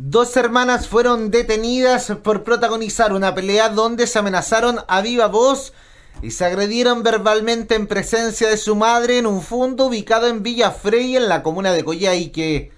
Dos hermanas fueron detenidas por protagonizar una pelea donde se amenazaron a viva voz y se agredieron verbalmente en presencia de su madre en un fondo ubicado en Villa Frey en la comuna de Coyhaique.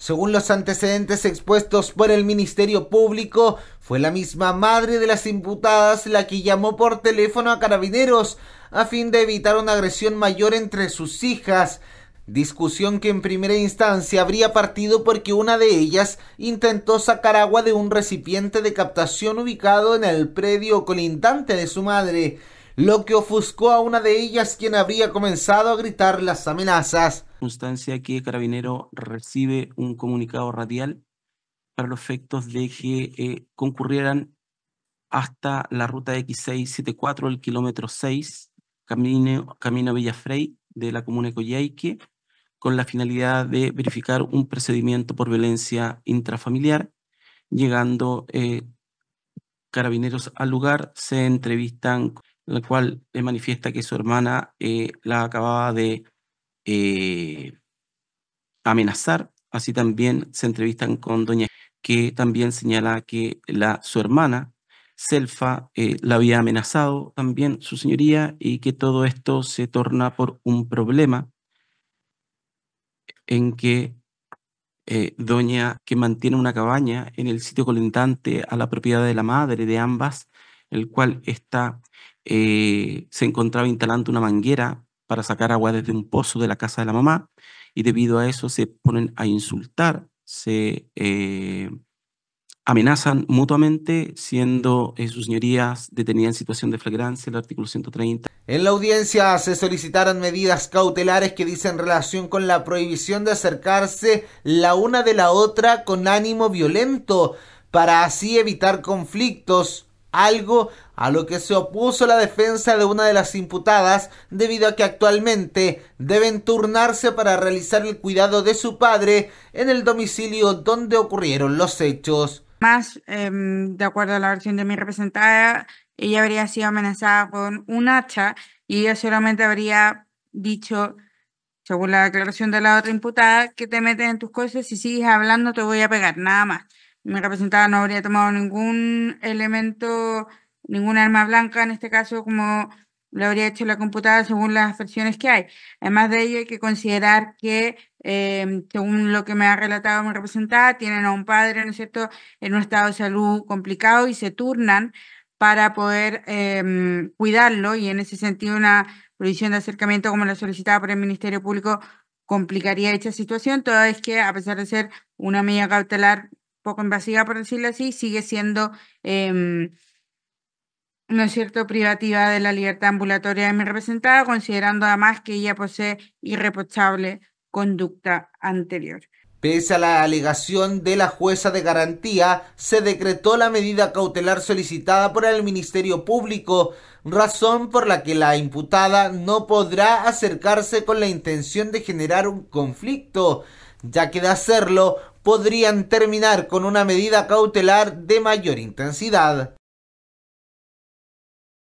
Según los antecedentes expuestos por el Ministerio Público, fue la misma madre de las imputadas la que llamó por teléfono a carabineros a fin de evitar una agresión mayor entre sus hijas Discusión que en primera instancia habría partido porque una de ellas intentó sacar agua de un recipiente de captación ubicado en el predio colindante de su madre, lo que ofuscó a una de ellas quien habría comenzado a gritar las amenazas. Constancia que Carabinero recibe un comunicado radial para los efectos de que eh, concurrieran hasta la ruta X674, el kilómetro 6, camino, camino Villafrey de la comuna de Coyhaique, con la finalidad de verificar un procedimiento por violencia intrafamiliar. Llegando eh, carabineros al lugar, se entrevistan, la cual le manifiesta que su hermana eh, la acababa de eh, amenazar. Así también se entrevistan con doña que también señala que su hermana, Selfa, la había amenazado también su señoría y que todo esto se torna por un problema en que eh, doña que mantiene una cabaña en el sitio colindante a la propiedad de la madre de ambas, el cual está, eh, se encontraba instalando una manguera para sacar agua desde un pozo de la casa de la mamá y debido a eso se ponen a insultar, se eh, amenazan mutuamente, siendo sus señorías detenidas en situación de flagrancia, el artículo 130 en la audiencia se solicitaron medidas cautelares que dicen relación con la prohibición de acercarse la una de la otra con ánimo violento para así evitar conflictos, algo a lo que se opuso la defensa de una de las imputadas debido a que actualmente deben turnarse para realizar el cuidado de su padre en el domicilio donde ocurrieron los hechos. Más, em, de acuerdo a la versión de mi representada, ella habría sido amenazada con un hacha y ella solamente habría dicho, según la declaración de la otra imputada, que te meten en tus cosas, si sigues hablando te voy a pegar, nada más. Mi representada no habría tomado ningún elemento, ninguna arma blanca, en este caso como lo habría hecho la computada según las versiones que hay. Además de ello, hay que considerar que, em, según lo que me ha relatado mi representada, tienen a un padre, ¿no es cierto?, en un estado de salud complicado y se turnan para poder em, cuidarlo y en ese sentido una prohibición de acercamiento como la solicitada por el Ministerio Público complicaría esta situación, toda vez que a pesar de ser una medida cautelar poco invasiva, por decirlo así, sigue siendo, em, ¿no es cierto?, privativa de la libertad ambulatoria de mi representada, considerando además que ella posee irreprochable conducta anterior. Pese a la alegación de la jueza de garantía, se decretó la medida cautelar solicitada por el Ministerio Público, razón por la que la imputada no podrá acercarse con la intención de generar un conflicto, ya que de hacerlo podrían terminar con una medida cautelar de mayor intensidad.